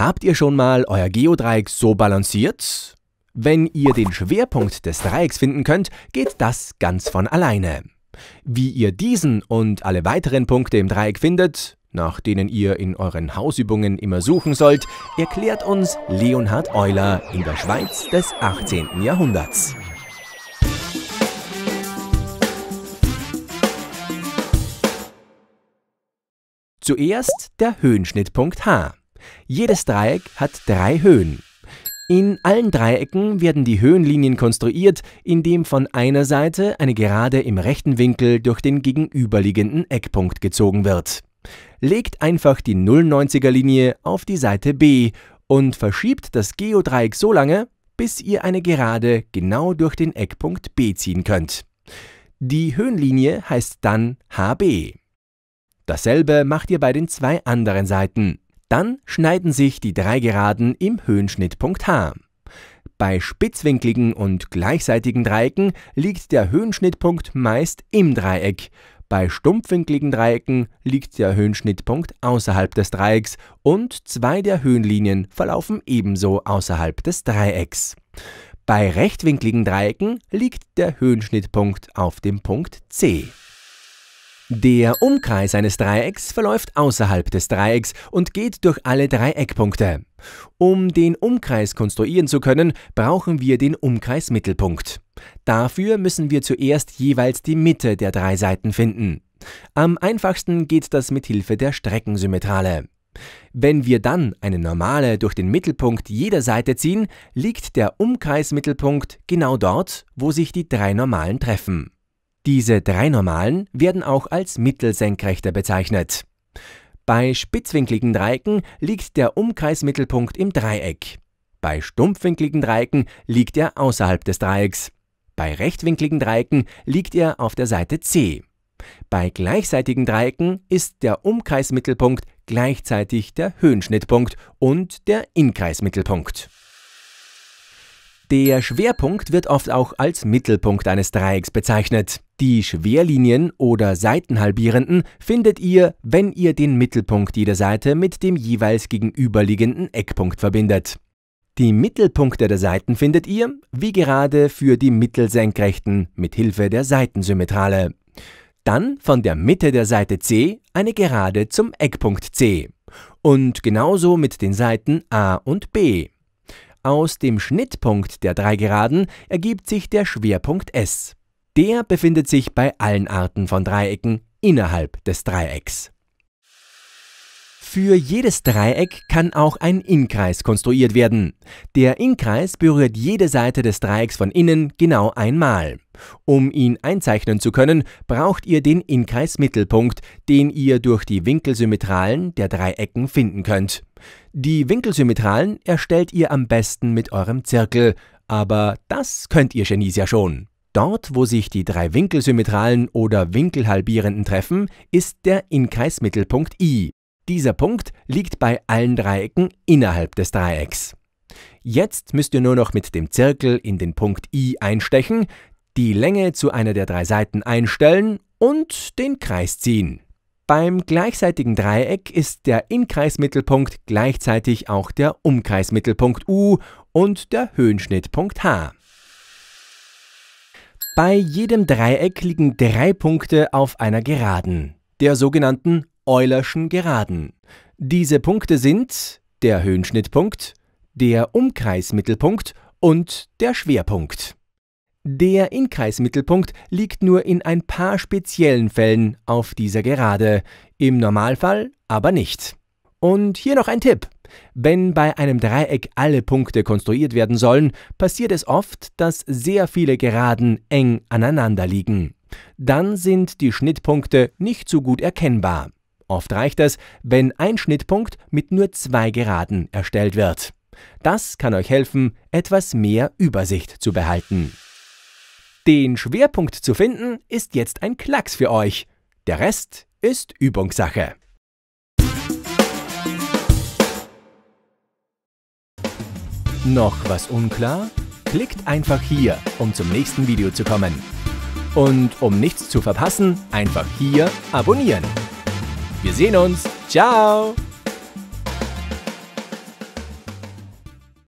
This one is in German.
Habt ihr schon mal euer Geodreieck so balanciert? Wenn ihr den Schwerpunkt des Dreiecks finden könnt, geht das ganz von alleine. Wie ihr diesen und alle weiteren Punkte im Dreieck findet, nach denen ihr in euren Hausübungen immer suchen sollt, erklärt uns Leonhard Euler in der Schweiz des 18. Jahrhunderts. Zuerst der Höhenschnittpunkt H. Jedes Dreieck hat drei Höhen. In allen Dreiecken werden die Höhenlinien konstruiert, indem von einer Seite eine Gerade im rechten Winkel durch den gegenüberliegenden Eckpunkt gezogen wird. Legt einfach die 090er Linie auf die Seite B und verschiebt das Geodreieck so lange, bis ihr eine Gerade genau durch den Eckpunkt B ziehen könnt. Die Höhenlinie heißt dann HB. Dasselbe macht ihr bei den zwei anderen Seiten. Dann schneiden sich die drei Geraden im Höhenschnittpunkt H. Bei spitzwinkligen und gleichseitigen Dreiecken liegt der Höhenschnittpunkt meist im Dreieck, bei stumpfwinkligen Dreiecken liegt der Höhenschnittpunkt außerhalb des Dreiecks und zwei der Höhenlinien verlaufen ebenso außerhalb des Dreiecks. Bei rechtwinkligen Dreiecken liegt der Höhenschnittpunkt auf dem Punkt C. Der Umkreis eines Dreiecks verläuft außerhalb des Dreiecks und geht durch alle Dreieckpunkte. Um den Umkreis konstruieren zu können, brauchen wir den Umkreismittelpunkt. Dafür müssen wir zuerst jeweils die Mitte der drei Seiten finden. Am einfachsten geht das mit Hilfe der Streckensymmetrale. Wenn wir dann eine normale durch den Mittelpunkt jeder Seite ziehen, liegt der Umkreismittelpunkt genau dort, wo sich die drei Normalen treffen. Diese drei Normalen werden auch als Mittelsenkrechte bezeichnet. Bei spitzwinkligen Dreiecken liegt der Umkreismittelpunkt im Dreieck. Bei stumpfwinkligen Dreiecken liegt er außerhalb des Dreiecks. Bei rechtwinkligen Dreiecken liegt er auf der Seite C. Bei gleichseitigen Dreiecken ist der Umkreismittelpunkt gleichzeitig der Höhenschnittpunkt und der Inkreismittelpunkt. Der Schwerpunkt wird oft auch als Mittelpunkt eines Dreiecks bezeichnet. Die Schwerlinien oder Seitenhalbierenden findet ihr, wenn ihr den Mittelpunkt jeder Seite mit dem jeweils gegenüberliegenden Eckpunkt verbindet. Die Mittelpunkte der Seiten findet ihr, wie gerade für die Mittelsenkrechten, mit Hilfe der Seitensymmetrale. Dann von der Mitte der Seite C eine Gerade zum Eckpunkt C. Und genauso mit den Seiten A und B. Aus dem Schnittpunkt der drei Geraden ergibt sich der Schwerpunkt S. Der befindet sich bei allen Arten von Dreiecken innerhalb des Dreiecks für jedes Dreieck kann auch ein Innenkreis konstruiert werden. Der Innenkreis berührt jede Seite des Dreiecks von innen genau einmal. Um ihn einzeichnen zu können, braucht ihr den Innenkreismittelpunkt, den ihr durch die Winkelsymmetralen der Dreiecken finden könnt. Die Winkelsymmetralen erstellt ihr am besten mit eurem Zirkel, aber das könnt ihr Genies ja schon. Dort, wo sich die drei Winkelsymmetralen oder Winkelhalbierenden treffen, ist der Innenkreismittelpunkt I. Dieser Punkt liegt bei allen Dreiecken innerhalb des Dreiecks. Jetzt müsst ihr nur noch mit dem Zirkel in den Punkt I einstechen, die Länge zu einer der drei Seiten einstellen und den Kreis ziehen. Beim gleichseitigen Dreieck ist der Inkreismittelpunkt gleichzeitig auch der Umkreismittelpunkt U und der Höhenschnittpunkt H. Bei jedem Dreieck liegen drei Punkte auf einer Geraden, der sogenannten Eulerschen Geraden. Diese Punkte sind der Höhenschnittpunkt, der Umkreismittelpunkt und der Schwerpunkt. Der Inkreismittelpunkt liegt nur in ein paar speziellen Fällen auf dieser Gerade, im Normalfall aber nicht. Und hier noch ein Tipp. Wenn bei einem Dreieck alle Punkte konstruiert werden sollen, passiert es oft, dass sehr viele Geraden eng aneinander liegen. Dann sind die Schnittpunkte nicht so gut erkennbar. Oft reicht es, wenn ein Schnittpunkt mit nur zwei Geraden erstellt wird. Das kann euch helfen, etwas mehr Übersicht zu behalten. Den Schwerpunkt zu finden ist jetzt ein Klacks für euch. Der Rest ist Übungssache. Noch was unklar? Klickt einfach hier, um zum nächsten Video zu kommen. Und um nichts zu verpassen, einfach hier abonnieren. Wir sehen uns. Ciao.